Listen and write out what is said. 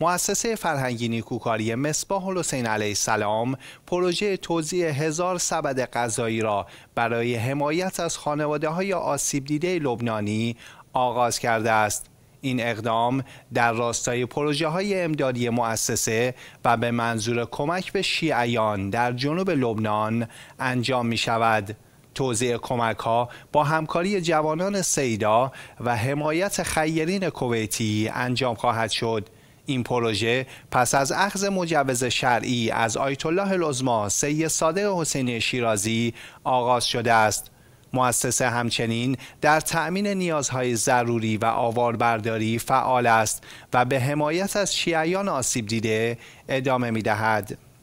مؤسسه فرهنگی نیکوکاری مصباح حسین علیه السلام پروژه توزیع هزار سبد غذایی را برای حمایت از خانواده های آسیب دیده لبنانی آغاز کرده است. این اقدام در راستای پروژه های امدادی مؤسسه و به منظور کمک به شیعیان در جنوب لبنان انجام می شود. توزیع کمک ها با همکاری جوانان سیدا و حمایت خیرین کویتی انجام خواهد شد. این پروژه پس از اخذ مجوز شرعی از آیت الله لزما سید صادق حسینی شیرازی آغاز شده است مؤسسه همچنین در تأمین نیازهای ضروری و آواربرداری فعال است و به حمایت از شیعیان آسیب دیده ادامه می دهد.